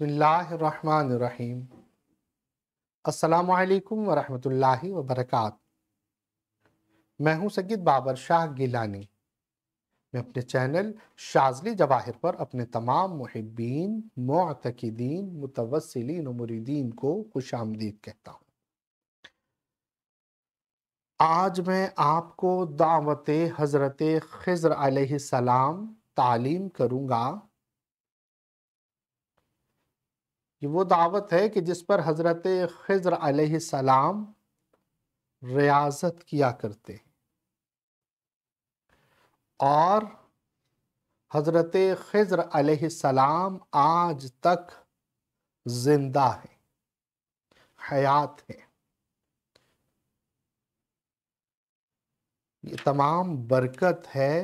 बसमीम अल्लाम वरहमतुल्लाहि वरक मैं हूं सगीत बाबर शाह गिलानी मैं अपने चैनल शाजली जवाहिर पर अपने तमाम महब्बीन मतकदीन मुतवसलिन मुरीदीन को खुश आमदीद कहता हूं आज मैं आपको दावत हज़रत खज़र आलाम तालीम करूंगा ये वो दावत है कि जिस पर हज़रत खज़र सलाम रियाजत किया करते और हज़रत खज़र सलाम आज तक जिंदा है हयात है ये तमाम बरकत है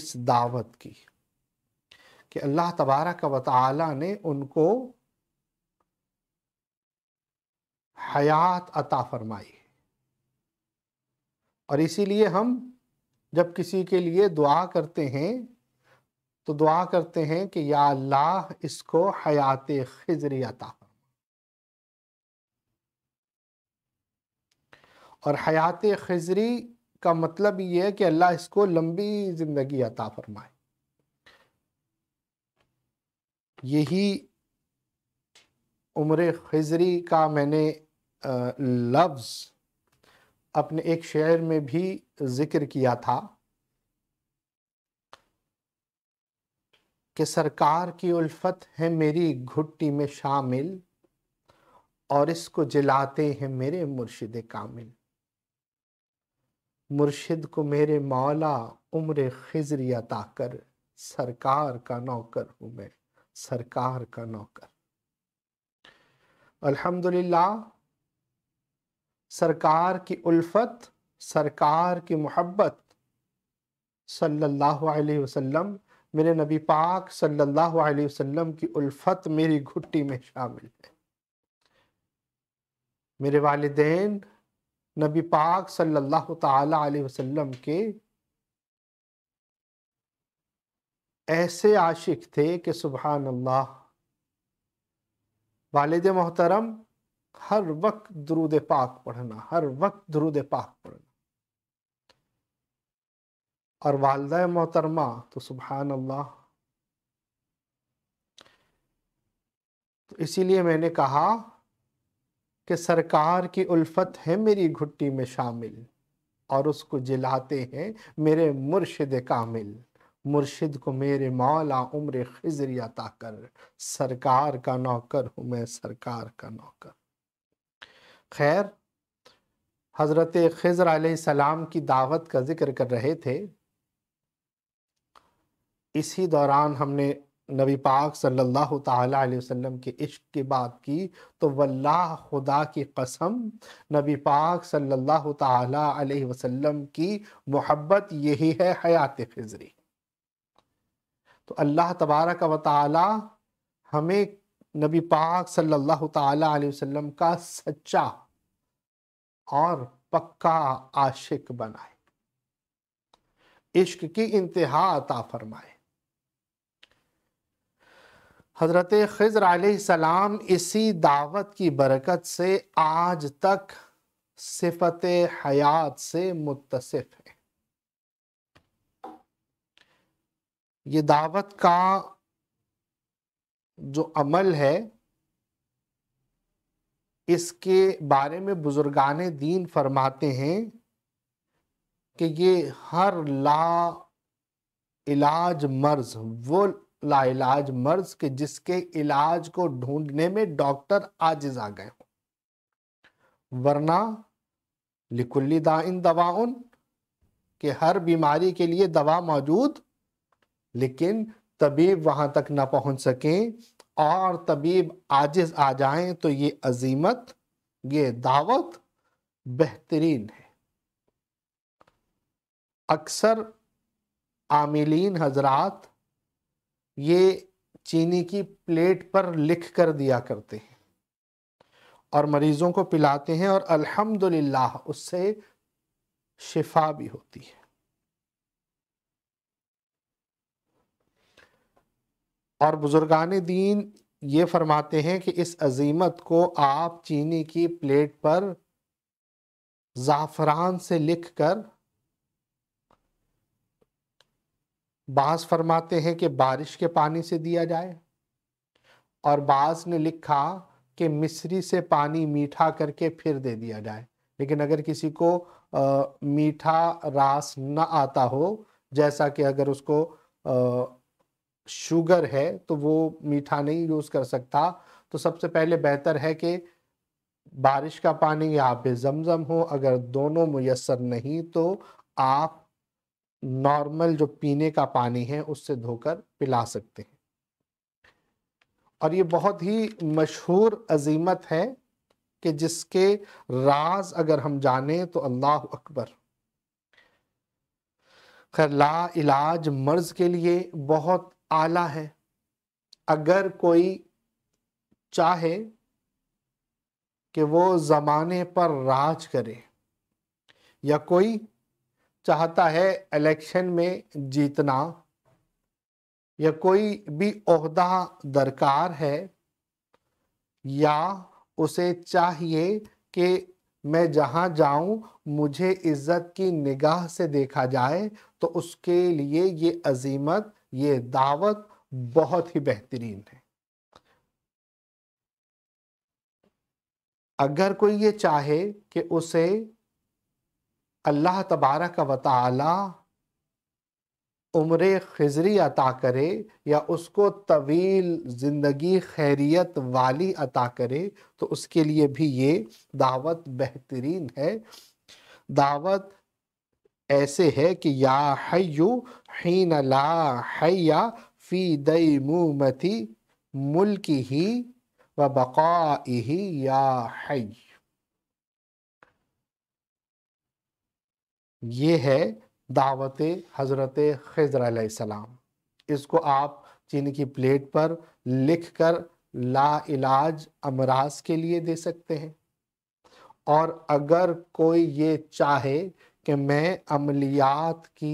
इस दावत की कि अल्लाह तबारक व ताली ने उनको हयात अता फरमाई और इसीलिए हम जब किसी के लिए दुआ करते हैं तो दुआ करते हैं कि या अल्लाह इसको हयात खजरी अता और हयात खजरी का मतलब ये है कि अल्लाह इसको लंबी ज़िंदगी अता फरमाए यही उम्र खजरी का मैंने लफ्ज़ अपने एक शेर में भी ज़िक्र किया था कि सरकार की उल्फत है मेरी घुट्टी में शामिल और इसको जलाते हैं मेरे मुर्शिद कामिल मुर्शिद को मेरे मौला उम्र खिजरी अता कर सरकार का नौकर हूँ मैं सरकार का नौकर अल्हम्दुलिल्लाह सरकार की उल्फत सरकार की मोहब्बत सल्लल्लाहु अलैहि वसल्लम मेरे नबी पाक सल्लल्लाहु अलैहि वसल्लम की उल्फत मेरी घुट्टी में शामिल है मेरे वालदेन नबी पाक सल्लल्लाहु ताला अलैहि वसल्लम के ऐसे आशिक थे कि सुबहान अल्लाह वालद मोहतरम हर वक्त दरूद पाक पढ़ना हर वक्त दरूद पाक पढ़ना और वालद मोहतरमा तो सुबहान अल्लाह तो इसीलिए मैंने कहा कि सरकार की उल्फत है मेरी घुट्टी में शामिल और उसको जिलाते हैं मेरे मुर्शिद कामिल मुर्शिद को मेरे मौला उम्र खिजरी अता कर सरकार का नौकर हूँ मैं सरकार का नौकर खैर हज़रत खिजर सलाम की दावत का जिक्र कर रहे थे इसी दौरान हमने नबी पाक सल्लल्लाहु अलैहि वसल्लम के इश्क की बात की तो वल्लाह खुदा की कसम नबी पाक सल्लल्लाहु अलैहि वसल्लम की मोहब्बत यही है हयात खिजरी तो अल्लाह तबारक व ताली हमें नबी पाक सल्लल्लाहु अलैहि वसल्लम का सच्चा और पक्का आशिक बनाए इश्क की इंतहा अता फरमाए हजरत खजर सलाम इसी दावत की बरकत से आज तक सिफत हयात से मुतसिफ है ये दावत का जो अमल है इसके बारे में बुजुर्गान दीन फरमाते हैं कि ये हर ला इलाज मर्ज वो लाइलाज मर्ज के जिसके इलाज को ढूंढने में डॉक्टर आजिज आ गए हों वरना लिकुल्ली दाइन दवाउन के हर बीमारी के लिए दवा मौजूद लेकिन तबीब वहाँ तक ना पहुँच सकें और तबीब आजिज आ जाएं तो ये अजीमत ये दावत बेहतरीन है अक्सर आमिलीन हजरात ये चीनी की प्लेट पर लिख कर दिया करते हैं और मरीज़ों को पिलाते हैं और अल्हम्दुलिल्लाह उससे शिफा भी होती है और बुज़ुर्गान दीन ये फरमाते हैं कि इस अजीमत को आप चीनी की प्लेट पर ज़ाफ़रान से लिख कर बास फरमाते हैं कि बारिश के पानी से दिया जाए और बास ने लिखा कि मिस्री से पानी मीठा करके फिर दे दिया जाए लेकिन अगर किसी को आ, मीठा रास न आता हो जैसा कि अगर उसको आ, शुगर है तो वो मीठा नहीं यूज़ कर सकता तो सबसे पहले बेहतर है कि बारिश का पानी या पे जमजम हो अगर दोनों मैसर नहीं तो आप नॉर्मल जो पीने का पानी है उससे धोकर पिला सकते हैं और ये बहुत ही मशहूर अजीमत है कि जिसके राज अगर हम जाने तो अल्लाह अकबर खैर ला इलाज मर्ज के लिए बहुत आला है अगर कोई चाहे कि वो ज़माने पर राज करे या कोई चाहता है इलेक्शन में जीतना या कोई भी अहदा दरकार है या उसे चाहिए कि मैं जहाँ जाऊँ मुझे इज़्ज़त की निगाह से देखा जाए तो उसके लिए ये अजीमत ये दावत बहुत ही बेहतरीन है अगर कोई ये चाहे कि उसे अल्लाह तबारा का वाली उम्र खजरी अता करे या उसको तवील ज़िंदगी खैरियत वाली अता करे तो उसके लिए भी ये दावत बेहतरीन है दावत ऐसे है कि या हयु हीन ला हया फ़ी दई मुमती मुल्क ही व बका ही या है ये है दावत हज़रत खजर सलाम इसको आप चीनी की प्लेट पर लिख कर ला इलाज अमराज के लिए दे सकते हैं और अगर कोई ये चाहे कि मैं अमलियात की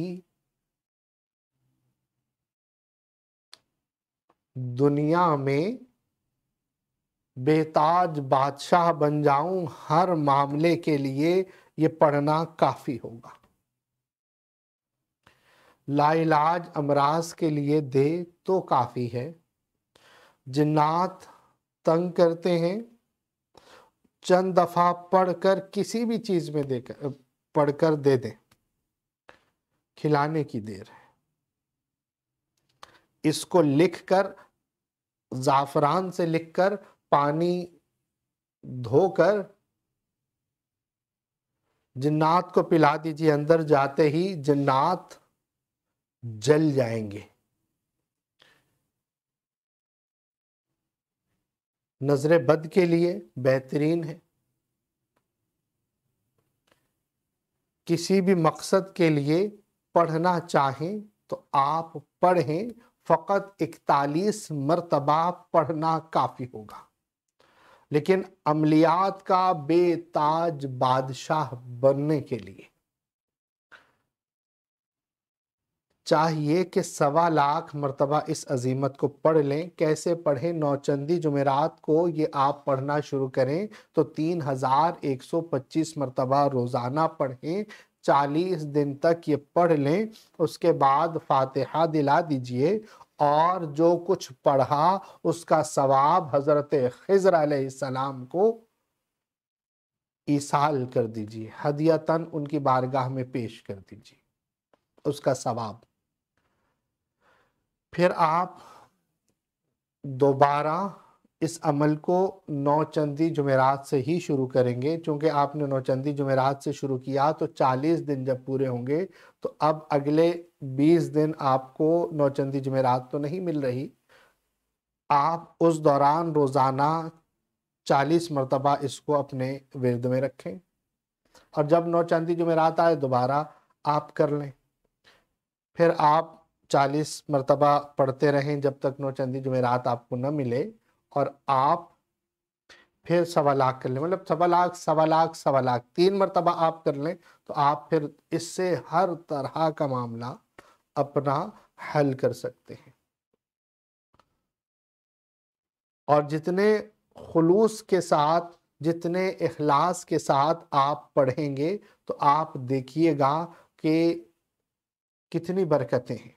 दुनिया में बेताज बादशाह बन जाऊं हर मामले के लिए ये पढ़ना काफी होगा लाइलाज अमराज के लिए दे तो काफ़ी है जिन्नात तंग करते हैं चंद दफ़ा पढ़कर किसी भी चीज़ में देकर पढ़कर दे दें खिलाने की देर है इसको लिखकर ज़ाफ़रान से लिखकर पानी धोकर जिन्नात को पिला दीजिए अंदर जाते ही जिन्नात जल जाएंगे नजरे बद के लिए बेहतरीन है किसी भी मकसद के लिए पढ़ना चाहें तो आप पढ़ें फ़कत इकतालीस मरतबा पढ़ना काफ़ी होगा लेकिन अमलियात का बेताज बादशाह बनने के लिए चाहिए कि सवा लाख मरतबा इस अजीमत को पढ़ लें कैसे पढ़ें नौचंदी जुमेरात को ये आप पढ़ना शुरू करें तो तीन हज़ार एक सौ पच्चीस मरतबा रोज़ाना पढ़ें चालीस दिन तक ये पढ़ लें उसके बाद फातिहा दिला दीजिए और जो कुछ पढ़ा उसका सवाब हज़रत खजर सलाम को ईसाल कर दीजिए हदियतन उनकी बारगाह में पेश कर दीजिए उसका सवाब फिर आप दोबारा इस अमल को नौचंदी जुमेरात से ही शुरू करेंगे क्योंकि आपने नौचंदी जुमेरात से शुरू किया तो 40 दिन जब पूरे होंगे तो अब अगले 20 दिन आपको नौचंदी जुमेरात तो नहीं मिल रही आप उस दौरान रोज़ाना 40 मरतबा इसको अपने विरद में रखें और जब नौचंदी जुमेरात आए दोबारा आप कर लें फिर आप चालीस मरतबा पढ़ते रहें जब तक चंदी जमेरात आपको न मिले और आप फिर सवा लाख कर लें मतलब सवा लाख सवा लाख सवा लाख तीन मरतबा आप कर लें तो आप फिर इससे हर तरह का मामला अपना हल कर सकते हैं और जितने खलूस के साथ जितने अखलास के साथ आप पढ़ेंगे तो आप देखिएगा कि कितनी बरकतें हैं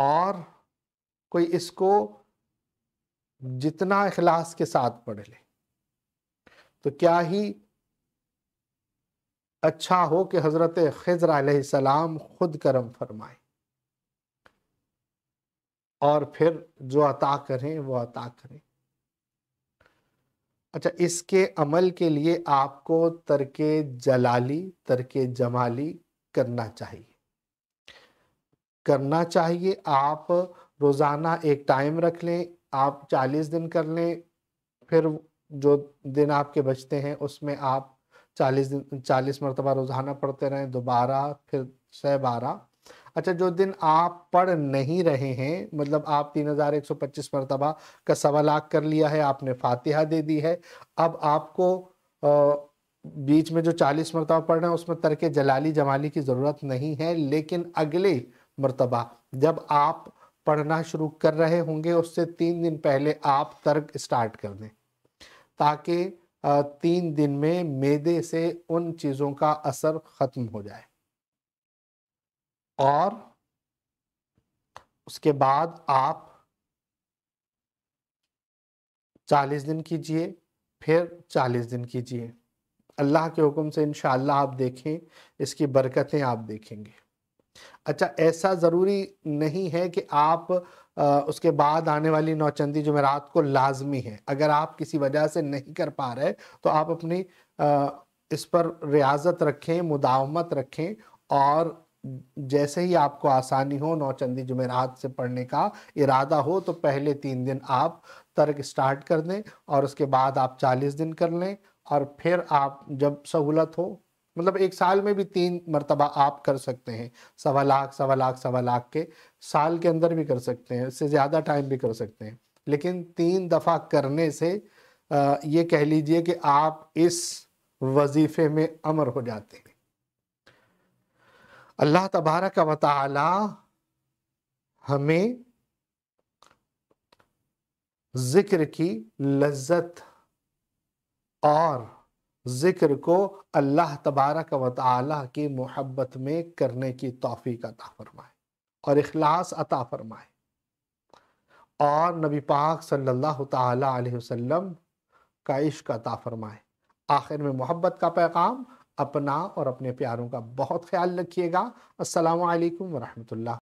और कोई इसको जितना अखलास के साथ पढ़ ले तो क्या ही अच्छा हो कि हज़रत खजर सलाम खुद करम फरमाए और फिर जो अता करें वो अता करें अच्छा इसके अमल के लिए आपको तरके जलाली तरक जमाली करना चाहिए करना चाहिए आप रोज़ाना एक टाइम रख लें आप 40 दिन कर लें फिर जो दिन आपके बचते हैं उसमें आप 40 दिन 40 मरतबा रोज़ाना पढ़ते रहें दोबारा फिर छः बारह अच्छा जो दिन आप पढ़ नहीं रहे हैं मतलब आप तीन हज़ार एक सौ पच्चीस मरतबा का सवा लाख कर लिया है आपने फातिहा दे दी है अब आपको आ, बीच में जो चालीस मरतबा पढ़ रहे हैं उसमें तरक जलाली जमाली की ज़रूरत नहीं है लेकिन अगले मरतबा जब आप पढ़ना शुरू कर रहे होंगे उससे तीन दिन पहले आप तर्क स्टार्ट कर दें ताकि तीन दिन में मेदे से उन चीज़ों का असर ख़त्म हो जाए और उसके बाद आप चालीस दिन कीजिए फिर चालीस दिन कीजिए अल्लाह के हुक्म से इन आप देखें इसकी बरकतें आप देखेंगे अच्छा ऐसा ज़रूरी नहीं है कि आप आ, उसके बाद आने वाली नौचंदी जमेरात को लाजमी है अगर आप किसी वजह से नहीं कर पा रहे तो आप अपनी आ, इस पर रियाजत रखें मुदावमत रखें और जैसे ही आपको आसानी हो नौचंदी जुमेरात से पढ़ने का इरादा हो तो पहले तीन दिन आप तर्क स्टार्ट कर दें और उसके बाद आप चालीस दिन कर लें और फिर आप जब सहूलत हो मतलब एक साल में भी तीन मरतबा आप कर सकते हैं सवा लाख सवा लाख सवा लाख के साल के अंदर भी कर सकते हैं इससे ज़्यादा टाइम भी कर सकते हैं लेकिन तीन दफ़ा करने से ये कह लीजिए कि आप इस वजीफे में अमर हो जाते हैं अल्लाह तबारा का ताला हमें ज़िक्र की लज्जत और ज़िक्र को अल्लाह तबारक व की मोहब्बत में करने की तोफ़ी अता फरमाए और अखलास अता फरमाए और नबी पाक सल्लल्लाहु अलैहि वसल्लम का इश्क अता फरमाए आखिर में मोहब्बत का पैगाम अपना और अपने प्यारों का बहुत ख्याल रखिएगा असलकम वरहमल्ला